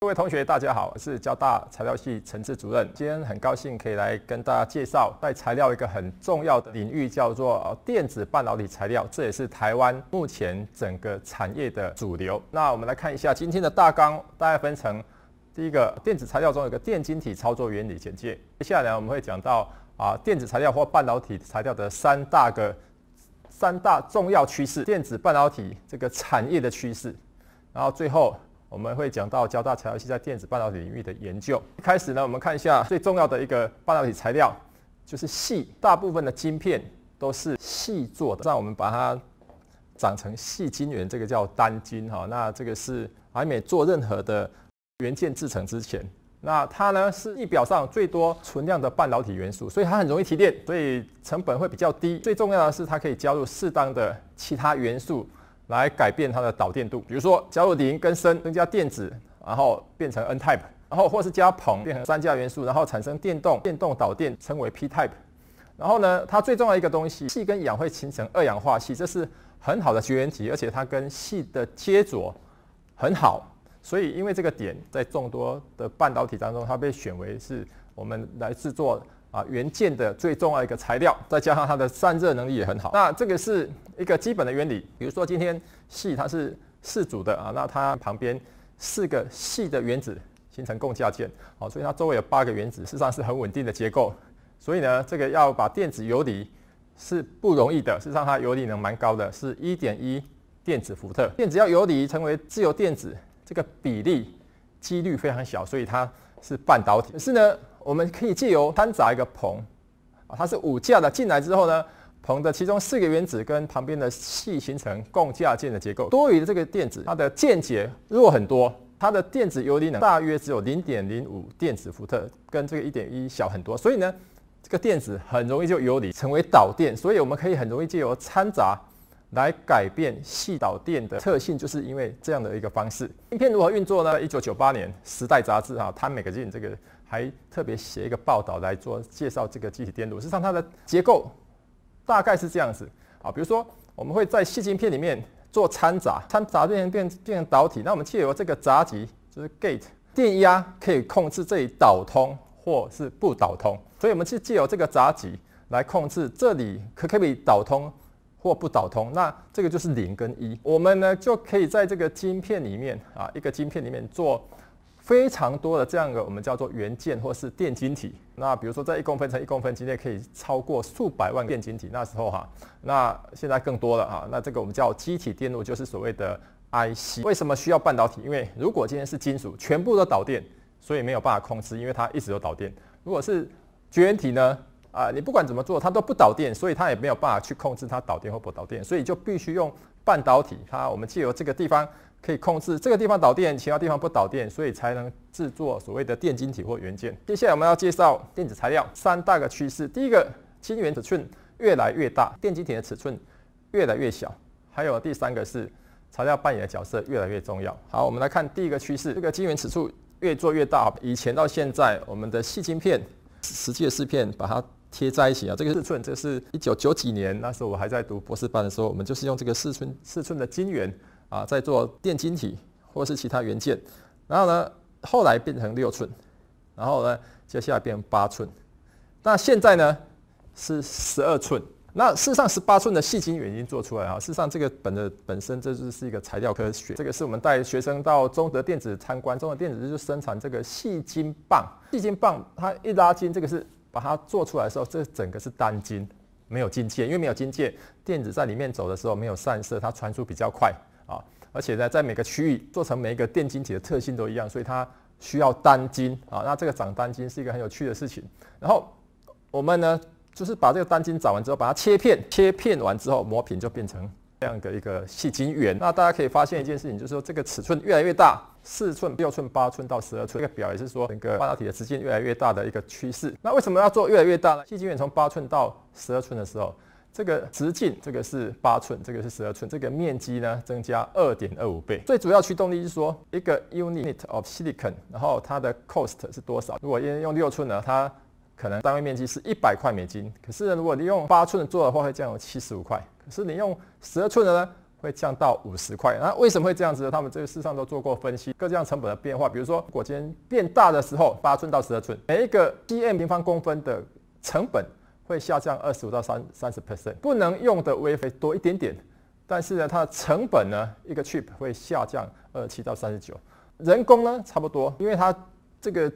各位同学，大家好，我是交大材料系陈志主任。今天很高兴可以来跟大家介绍在材料一个很重要的领域，叫做电子半导体材料，这也是台湾目前整个产业的主流。那我们来看一下今天的大纲，大概分成第一个，电子材料中有个电晶体操作原理简介。接下来我们会讲到啊，电子材料或半导体材料的三大个三大重要趋势，电子半导体这个产业的趋势，然后最后。我们会讲到交大材料系在电子半导体领域的研究。一开始呢，我们看一下最重要的一个半导体材料就是硒，大部分的晶片都是硒做的。让我们把它长成细晶圆，这个叫单晶哈。那这个是还没做任何的元件制成之前，那它呢是地表上最多存量的半导体元素，所以它很容易提炼，所以成本会比较低。最重要的是它可以加入适当的其他元素。来改变它的导电度，比如说加入磷跟砷，增加电子，然后变成 n-type，然后或是加硼变成三价元素，然后产生电动，电动导电称为 p-type。然后呢，它最重要一个东西，气跟氧会形成二氧化气，这是很好的绝缘体，而且它跟气的接着很好，所以因为这个点在众多的半导体当中，它被选为是我们来制作。啊，元件的最重要一个材料，再加上它的散热能力也很好。那这个是一个基本的原理。比如说今天硒它是四组的啊，那它旁边四个细的原子形成共价键，好，所以它周围有八个原子，事实上是很稳定的结构。所以呢，这个要把电子游离是不容易的，事实上它游离能蛮高的，是一点一电子伏特。电子要游离成为自由电子，这个比例几率非常小，所以它是半导体。可是呢？我们可以借由掺杂一个硼啊，它是五价的，进来之后呢，硼的其中四个原子跟旁边的系形成共价键的结构，多余的这个电子，它的键结弱很多，它的电子游离能大约只有零点零五电子伏特，跟这个一点一小很多，所以呢，这个电子很容易就游离，成为导电，所以我们可以很容易借由掺杂来改变系导电的特性，就是因为这样的一个方式。芯片如何运作呢？一九九八年，《时代》杂志啊，它每个印这个。还特别写一个报道来做介绍这个晶体电路。事实上，它的结构大概是这样子啊。比如说，我们会在细晶片里面做掺杂，掺杂变成变变成导体。那我们借由这个杂极，就是 gate 电压，可以控制这里导通或是不导通。所以，我们去借由这个杂极来控制这里可可以导通或不导通。那这个就是零跟一。我们呢就可以在这个晶片里面啊，一个晶片里面做。非常多的这样的我们叫做元件或是电晶体，那比如说在一公分乘一公分之内可以超过数百万电晶体，那时候哈，那现在更多了哈，那这个我们叫机体电路，就是所谓的 IC。为什么需要半导体？因为如果今天是金属，全部都导电，所以没有办法控制，因为它一直都导电；如果是绝缘体呢，啊，你不管怎么做它都不导电，所以它也没有办法去控制它导电或不导电，所以就必须用。半导体，它我们借由这个地方可以控制这个地方导电，其他地方不导电，所以才能制作所谓的电晶体或元件。接下来我们要介绍电子材料三大个趋势：第一个，晶圆尺寸越来越大，电晶体的尺寸越来越小；还有第三个是材料扮演的角色越来越重要。好，我们来看第一个趋势，这个晶圆尺寸越做越大。以前到现在，我们的细晶片实际的试片把它。贴在一起啊！这个四寸，这是199几年，那时候我还在读博士班的时候，我们就是用这个四寸四寸的晶圆啊，在做电晶体或是其他元件。然后呢，后来变成六寸，然后呢，接下来变成八寸。那现在呢，是十二寸。那事实上，十八寸的细晶圆已经做出来啊！事实上，这个本的本身这就是一个材料科学。这个是我们带学生到中德电子参观，中德电子就是生产这个细晶棒。细晶棒它一拉筋，这个是。把它做出来的时候，这整个是单晶，没有晶界，因为没有晶界，电子在里面走的时候没有散射，它传输比较快啊。而且呢，在每个区域做成每一个电晶体的特性都一样，所以它需要单晶啊。那这个长单晶是一个很有趣的事情。然后我们呢，就是把这个单晶找完之后，把它切片，切片完之后磨平就变成。这样的一个细晶圆，那大家可以发现一件事情，就是说这个尺寸越来越大，四寸、六寸、八寸到十二寸，这个表也是说整个半导体的直径越来越大的一个趋势。那为什么要做越来越大呢？细晶圆从八寸到十二寸的时候，这个直径这个是八寸，这个是十二寸，这个面积呢增加二点二五倍。最主要驱动力是说一个 unit of silicon，然后它的 cost 是多少？如果用用六寸呢，它可能单位面积是一百块美金，可是如果你用八寸做的话，会降到七十五块；可是你用十二寸的呢，会降到五十块。那为什么会这样子呢？他们这个事实上都做过分析，各项成本的变化。比如说，果间变大的时候，八寸到十二寸，每一个 cm 平方公分的成本会下降二十五到三三十 percent。不能用的微肥多一点点，但是呢，它的成本呢，一个 c h i p 会下降二七到三十九。人工呢，差不多，因为它这个。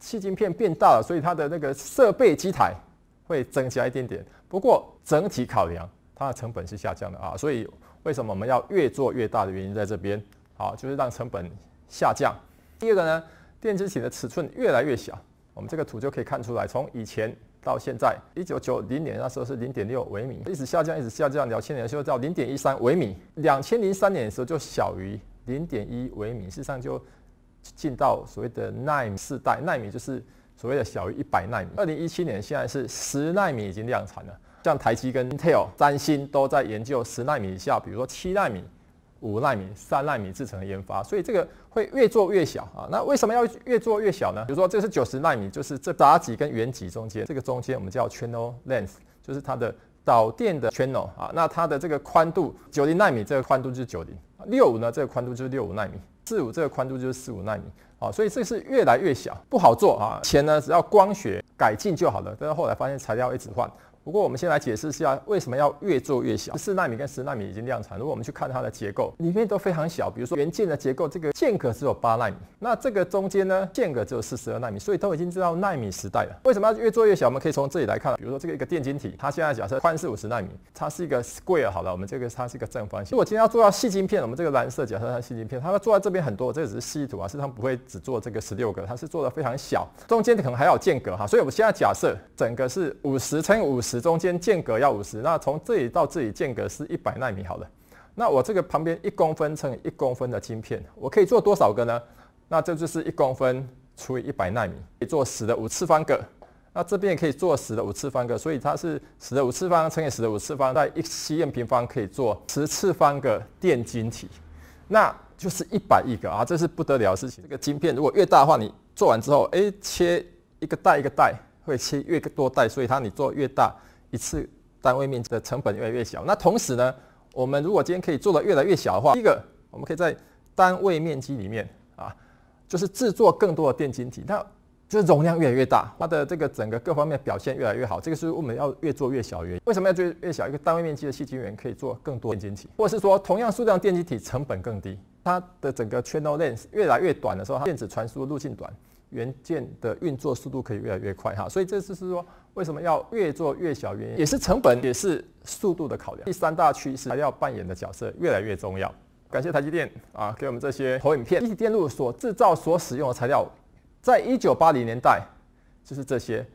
细晶片变大了，所以它的那个设备机台会增加一点点。不过整体考量，它的成本是下降的啊。所以为什么我们要越做越大的原因在这边，好，就是让成本下降。第二个呢，电子体的尺寸越来越小。我们这个图就可以看出来，从以前到现在，一九九零年那时候是零点六微米，一直下降，一直下降。两千年的时候到零点一三微米，两千零三年的时候就小于零点一微米，事实上就。进到所谓的奈米时代，奈米就是所谓的小于一百奈米。二零一七年现在是十奈米已经量产了，像台积跟 Intel、三星都在研究十奈米以下，比如说七奈米、五奈米、三奈米制成的研发。所以这个会越做越小啊。那为什么要越做越小呢？比如说这是九十奈米，就是这杂极跟原极中间，这个中间我们叫 channel length，就是它的导电的 channel 啊。那它的这个宽度，九零奈米这个宽度就是九零，六五呢这个宽度就是六五奈米。四五这个宽度就是四五纳米啊，所以这是越来越小，不好做啊。前呢只要光学改进就好了，但是后来发现材料一直换。不过我们先来解释一下为什么要越做越小。四纳米跟十纳米已经量产。如果我们去看它的结构，里面都非常小。比如说元件的结构，这个间隔只有八纳米。那这个中间呢，间隔只有四十二纳米，所以都已经知道纳米时代了。为什么要越做越小？我们可以从这里来看。比如说这个一个电晶体，它现在假设宽是五十纳米，它是一个 square 好了，我们这个它是一个正方形。如果今天要做到细晶片，我们这个蓝色假设它细晶片，它做在这边很多，这只是示意图啊，实际上不会只做这个十六个，它是做的非常小，中间可能还有间隔哈。所以我们现在假设整个是五十乘五十。十中间间隔要五十，那从这里到这里间隔是一百纳米好了。那我这个旁边一公分乘一公分的晶片，我可以做多少个呢？那这就是一公分除以一百纳米，可以做十的五次方个。那这边也可以做十的五次方个，所以它是十的五次方乘以十的五次方，在一七亿平方可以做十次方个电晶体，那就是一百亿个啊，这是不得了的事情。这个晶片如果越大的话，你做完之后，哎，切一个带一个带。会切越多袋，所以它你做越大一次单位面积的成本越来越小。那同时呢，我们如果今天可以做的越来越小的话，第一个我们可以在单位面积里面啊，就是制作更多的电晶体，那就是容量越来越大，它的这个整个各方面表现越来越好。这个是我们要越做越小，因。为什么要越越小？一个单位面积的细晶元可以做更多电晶体，或者是说同样数量电晶体成本更低。它的整个 channel length 越来越短的时候，它电子传输路径短。元件的运作速度可以越来越快哈，所以这就是说为什么要越做越小，原因也是成本，也是速度的考量。第三大趋势，材料扮演的角色越来越重要。感谢台积电啊，给我们这些投影片。一体电路所制造所使用的材料，在一九八零年代就是这些，比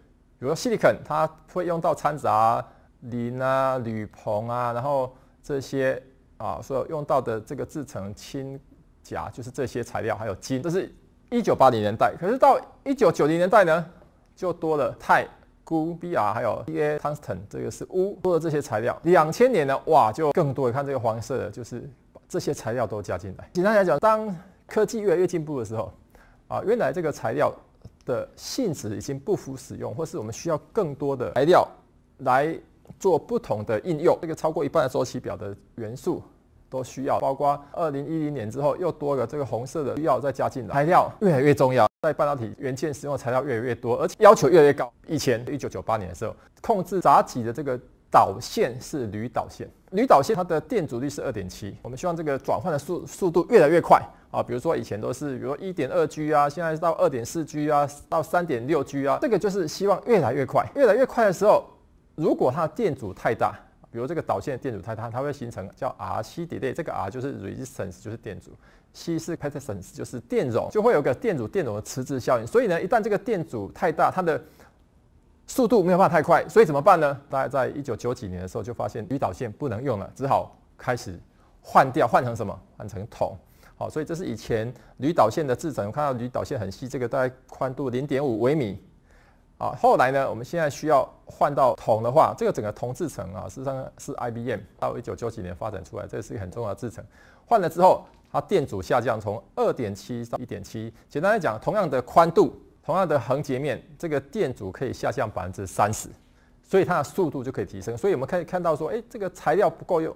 如说硒、里肯，它会用到掺杂磷啊、铝、硼啊，然后这些啊所用到的这个制成氢、钾，就是这些材料，还有金，这是。一九八零年代，可是到一九九零年代呢，就多了钛、钴、B R，还有 D A tungsten，这个是钨。多了这些材料，两千年呢，哇，就更多。看这个黄色的，就是把这些材料都加进来。简单来讲，当科技越来越进步的时候，啊，原来这个材料的性质已经不符使用，或是我们需要更多的材料来做不同的应用。这个超过一半的周期表的元素。都需要，包括二零一零年之后又多了这个红色的要再加进来，材料越来越重要，在半导体元件使用材料越来越多，而且要求越来越高。以前一九九八年的时候，控制闸体的这个导线是铝导线，铝导线它的电阻率是二点七，我们希望这个转换的速速度越来越快啊，比如说以前都是比如一点二 G 啊，现在到二点四 G 啊，到三点六 G 啊，这个就是希望越来越快，越来越快的时候，如果它的电阻太大。比如这个导线的电阻太大，它会形成叫 R C delay，这个 R 就是 resistance 就是电阻，C 是 capacitance 就是电容，就会有个电阻电容的迟滞效应。所以呢，一旦这个电阻太大，它的速度没有办法太快，所以怎么办呢？大概在一九九几年的时候就发现铝导线不能用了，只好开始换掉，换成什么？换成铜。好，所以这是以前铝导线的制程。我看到铝导线很细，这个大概宽度零点五微米。啊，后来呢？我们现在需要换到铜的话，这个整个铜制程啊，实上是 IBM 到一九九几年发展出来，这是一个很重要的制程。换了之后，它电阻下降从二点七到一点七。简单来讲，同样的宽度、同样的横截面，这个电阻可以下降百分之三十，所以它的速度就可以提升。所以我们可以看到说，哎，这个材料不够用，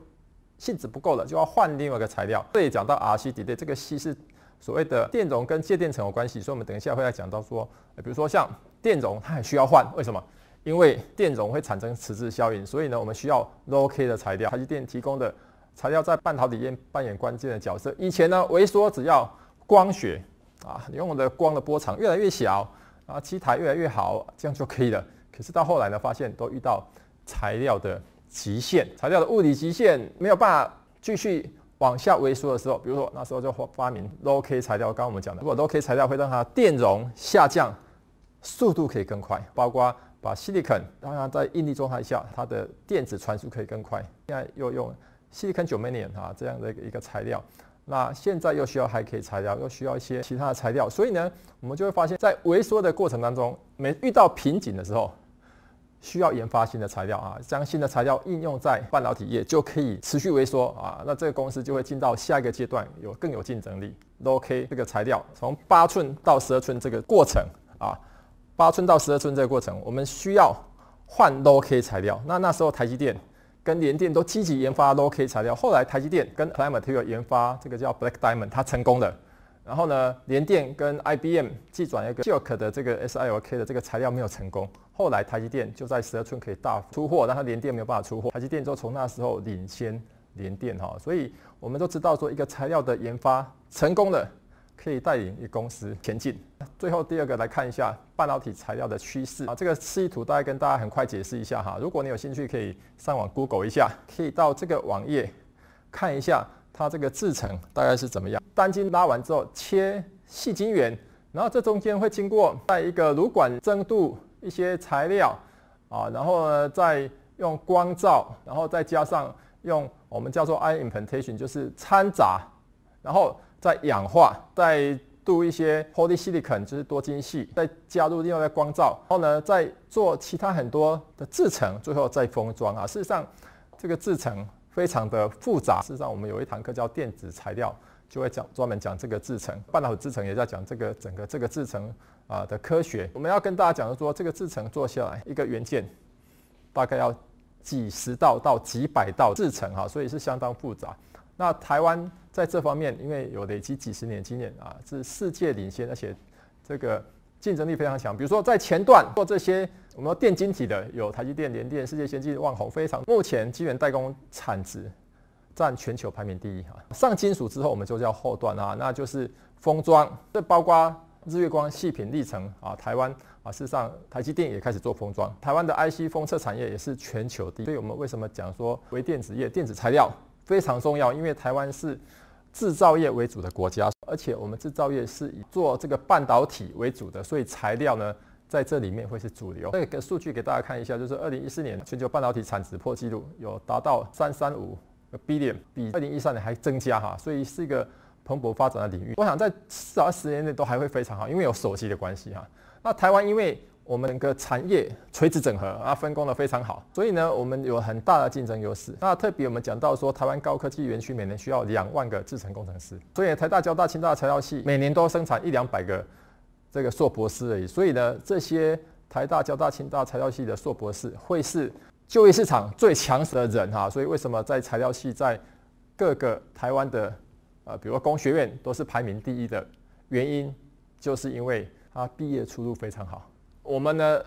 性质不够了，就要换另外一个材料。这里讲到 RCD 的这个 C 是。所谓的电容跟介电层有关系，所以我们等一下会来讲到说，比如说像电容，它还需要换，为什么？因为电容会产生磁滞效应，所以呢，我们需要 low k 的材料。台积电提供的材料在半导体业扮演关键的角色。以前呢，维说只要光学啊，用我的光的波长越来越小，然后七台越来越好，这样就可以了。可是到后来呢，发现都遇到材料的极限，材料的物理极限没有办法继续。往下微缩的时候，比如说那时候就发发明 low k 材料，刚我们讲的，如果 low k 材料会让它电容下降速度可以更快，包括把 silicon 它在应力状态下它的电子传输可以更快。现在又用 silicon germanium 啊这样的一个材料，那现在又需要还可以材料，又需要一些其他的材料，所以呢，我们就会发现，在微缩的过程当中，每遇到瓶颈的时候。需要研发新的材料啊，将新的材料应用在半导体业，就可以持续萎缩啊。那这个公司就会进到下一个阶段，有更有竞争力。low k 这个材料从八寸到十二寸这个过程啊，八寸到十二寸这个过程，我们需要换 low k 材料。那那时候台积电跟联电都积极研发 low k 材料，后来台积电跟 l i a m e n d a 有研发这个叫 Black Diamond，它成功了。然后呢，联电跟 IBM 寄转一个 j o k 的这个 Silk 的这个材料没有成功，后来台积电就在十二寸可以大出货，但它联电没有办法出货，台积电就从那时候领先联电哈。所以我们都知道说一个材料的研发成功了，可以带领一公司前进。最后第二个来看一下半导体材料的趋势啊，这个示意图大概跟大家很快解释一下哈，如果你有兴趣，可以上网 Google 一下，可以到这个网页看一下。它这个制成大概是怎么样？单晶拉完之后切细晶圆，然后这中间会经过在一个炉管蒸镀一些材料啊，然后呢再用光照，然后再加上用我们叫做 i y e implantation，就是掺杂，然后再氧化，再镀一些 p o l y s e l i c 就是多晶系，再加入另外的光照，然后呢再做其他很多的制成，最后再封装啊。事实上，这个制成。非常的复杂。事实上，我们有一堂课叫电子材料，就会讲专门讲这个制程。半导体制程也在讲这个整个这个制程啊的科学。我们要跟大家讲的说，这个制程做下来一个元件，大概要几十道到几百道制程哈，所以是相当复杂。那台湾在这方面，因为有累积几十年经验啊，是世界领先，而且这个。竞争力非常强，比如说在前段做这些，我们说电晶体的有台积电、联电、世界先进、旺宏，非常目前晶圆代工产值占全球排名第一哈。上金属之后我们就叫后段啊，那就是封装，这包括日月光、细品、历程啊，台湾啊，事实上台积电也开始做封装，台湾的 IC 封测产业也是全球第一。所以我们为什么讲说微电子业、电子材料非常重要？因为台湾是制造业为主的国家。而且我们制造业是以做这个半导体为主的，所以材料呢在这里面会是主流。那个数据给大家看一下，就是二零一四年全球半导体产值破纪录，有达到三三五 billion，比二零一三年还增加哈，所以是一个蓬勃发展的领域。我想在至少十年内都还会非常好，因为有手机的关系哈。那台湾因为我们整个产业垂直整合啊，分工的非常好，所以呢，我们有很大的竞争优势。那特别我们讲到说，台湾高科技园区每年需要两万个制程工程师，所以台大、交大、清大材料系每年都生产一两百个这个硕博士而已。所以呢，这些台大、交大、清大材料系的硕博士会是就业市场最强势的人哈。所以为什么在材料系在各个台湾的呃，比如工学院都是排名第一的？原因就是因为他毕业出路非常好。我们呢，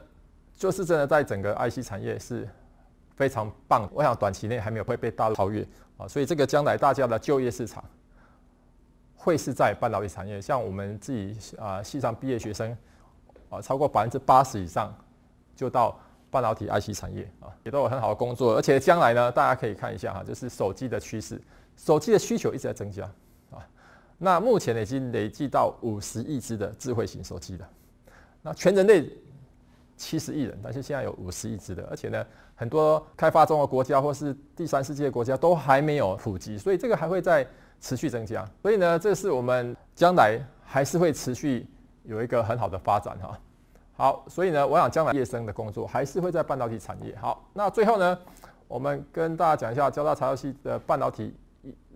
就是真的在整个 IC 产业是非常棒。我想短期内还没有会被大陆超越啊，所以这个将来大家的就业市场会是在半导体产业。像我们自己啊，系上毕业学生啊，超过百分之八十以上就到半导体 IC 产业啊，也都有很好的工作。而且将来呢，大家可以看一下哈，就是手机的趋势，手机的需求一直在增加啊。那目前已经累计到五十亿只的智慧型手机了。那全人类。七十亿人，但是现在有五十亿只的，而且呢，很多开发中的国家或是第三世界国家都还没有普及，所以这个还会在持续增加。所以呢，这是我们将来还是会持续有一个很好的发展哈。好，所以呢，我想将来毕业生的工作还是会在半导体产业。好，那最后呢，我们跟大家讲一下交大材料系的半导体。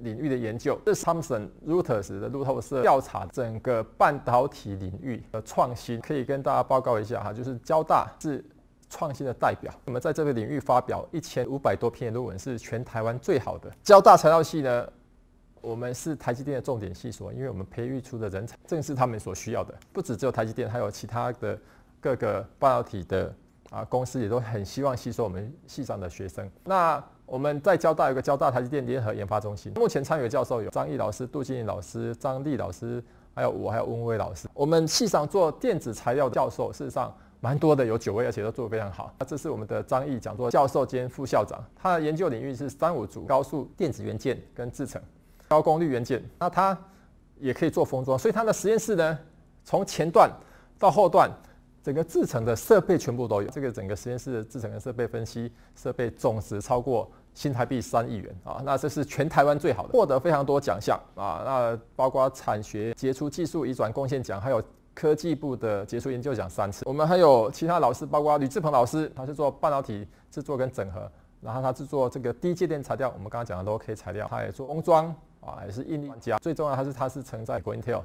领域的研究，这是 Thomson Reuters 的路透社调查整个半导体领域的创新，可以跟大家报告一下哈，就是交大是创新的代表，我们在这个领域发表一千五百多篇论文，是全台湾最好的。交大材料系呢，我们是台积电的重点系所，因为我们培育出的人才正是他们所需要的，不止只有台积电，还有其他的各个半导体的啊公司也都很希望吸收我们系上的学生。那我们在交大有个交大台积电联合研发中心，目前参与的教授有张毅老师、杜金颖老师、张力老师，还有我，还有温威老师。我们系上做电子材料的教授，事实上蛮多的，有九位，而且都做得非常好。那这是我们的张毅讲座教授兼副校长，他的研究领域是三五族高速电子元件跟制程、高功率元件，那他也可以做封装，所以他的实验室呢，从前段到后段。整个制成的设备全部都有，这个整个实验室的制成的设备分析设备总值超过新台币三亿元啊，那这是全台湾最好，的，获得非常多奖项啊，那包括产学杰出技术移转贡献奖，还有科技部的杰出研究奖三次。我们还有其他老师，包括吕志鹏老师，他是做半导体制作跟整合，然后他制作这个低介电材料，我们刚刚讲的 Low K 材料，他也做封装啊，也是印尼专家，最重要他是他是曾在 Intel。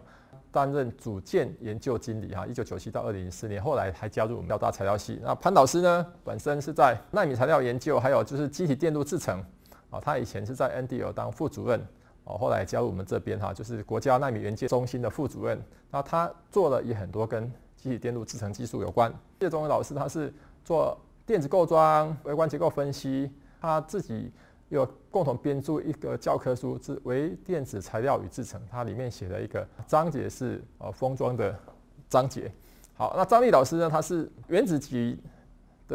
担任组建研究经理哈，一九九七到二零零四年，后来还加入我们交大材料系。那潘老师呢，本身是在纳米材料研究，还有就是机体电路制程啊。他以前是在 NEDO 当副主任哦，后来加入我们这边哈，就是国家纳米元件中心的副主任。那他做了也很多跟机体电路制程技术有关。叶忠伟老师他是做电子构装、微观结构分析，他自己。又共同编著一个教科书，是《微电子材料与制成，它里面写了一个章节是呃封装的章节。好，那张力老师呢，他是原子级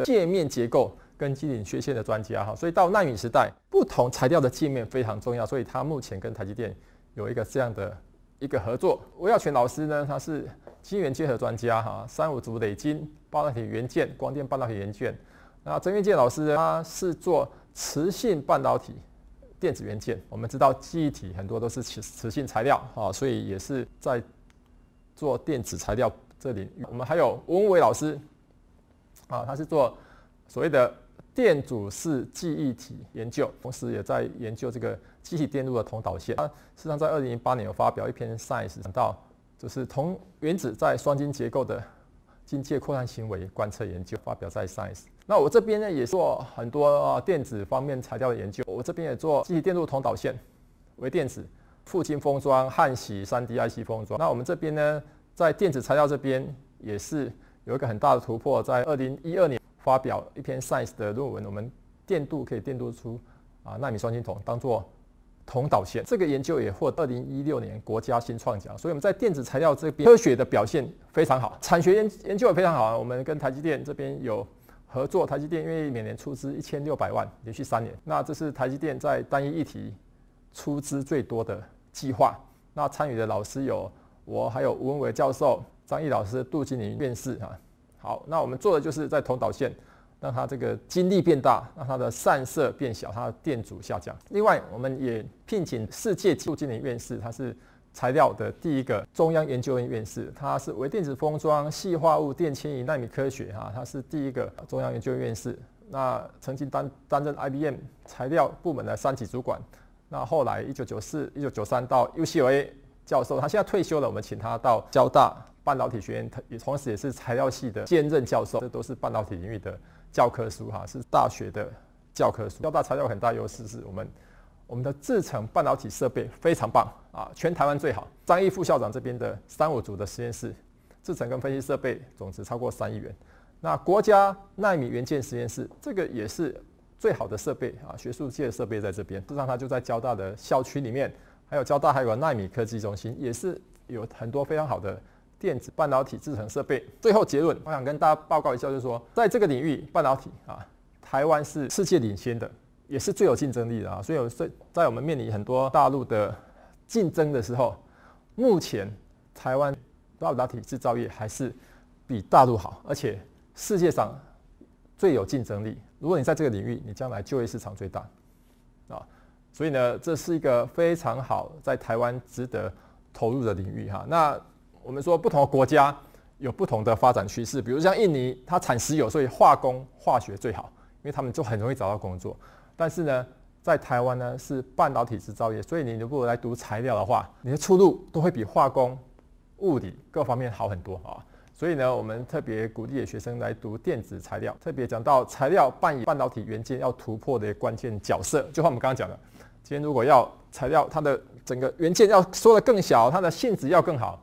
界面结构跟机理缺陷的专家哈，所以到纳米时代，不同材料的界面非常重要，所以他目前跟台积电有一个这样的一个合作。吴耀全老师呢，他是晶圆结合专家哈，三五族累晶半导体元件、光电半导体元件。那曾元健老师他是做。磁性半导体电子元件，我们知道记忆体很多都是磁磁性材料啊，所以也是在做电子材料这里。我们还有吴文伟老师啊，他是做所谓的电阻式记忆体研究，同时也在研究这个机体电路的同导线。他事实上在二零零八年有发表一篇 Science，讲到就是同原子在双晶结构的晶界扩散行为观测研究，发表在 Science。那我这边呢也做很多电子方面材料的研究，我这边也做体电路铜导线、为电子、负晶封装、焊锡、三 D IC 封装。那我们这边呢，在电子材料这边也是有一个很大的突破，在二零一二年发表一篇 Science 的论文，我们电镀可以电镀出啊纳米双晶铜，当做铜导线。这个研究也获二零一六年国家新创奖，所以我们在电子材料这边科学的表现非常好，产学研研究也非常好。我们跟台积电这边有。合作台积电，愿意每年出资一千六百万，连续三年。那这是台积电在单一议题出资最多的计划。那参与的老师有我，还有吴文伟教授、张毅老师、杜金林院士啊。好，那我们做的就是在同导线，让它这个精力变大，让它的散射变小，它的电阻下降。另外，我们也聘请世界杜金林院士，他是。材料的第一个中央研究院院士，他是微电子封装、细化物、电迁移、纳米科学，哈，他是第一个中央研究院院士。那曾经担担任 IBM 材料部门的三级主管，那后来一九九四、一九九三到 UCLA 教授，他现在退休了，我们请他到交大半导体学院，也同时也是材料系的兼任教授，这都是半导体领域的教科书，哈，是大学的教科书。交大材料很大优势是我们。我们的制程半导体设备非常棒啊，全台湾最好。张毅副校长这边的三五组的实验室制程跟分析设备总值超过三亿元。那国家纳米元件实验室这个也是最好的设备啊，学术界的设备在这边，不然它就在交大的校区里面。还有交大还有纳米科技中心，也是有很多非常好的电子半导体制成设备。最后结论，我想跟大家报告一下，就是说在这个领域半导体啊，台湾是世界领先的。也是最有竞争力的啊！所以有在我们面临很多大陆的竞争的时候，目前台湾半导体制造业还是比大陆好，而且世界上最有竞争力。如果你在这个领域，你将来就业市场最大啊！所以呢，这是一个非常好在台湾值得投入的领域哈。那我们说不同的国家有不同的发展趋势，比如像印尼，它产石油，所以化工化学最好，因为他们就很容易找到工作。但是呢，在台湾呢是半导体制造业，所以你如果来读材料的话，你的出路都会比化工、物理各方面好很多啊。所以呢，我们特别鼓励学生来读电子材料，特别讲到材料扮演半导体元件要突破的关键角色，就像我们刚刚讲的，今天如果要材料它的整个元件要说得更小，它的性质要更好，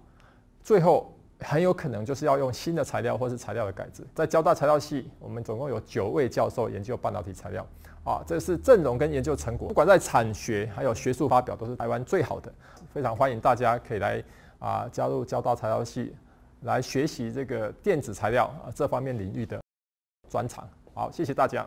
最后很有可能就是要用新的材料或是材料的改制。在交大材料系，我们总共有九位教授研究半导体材料。啊，这是阵容跟研究成果，不管在产学还有学术发表，都是台湾最好的。非常欢迎大家可以来啊，加入交大材料系，来学习这个电子材料啊这方面领域的专长。好，谢谢大家。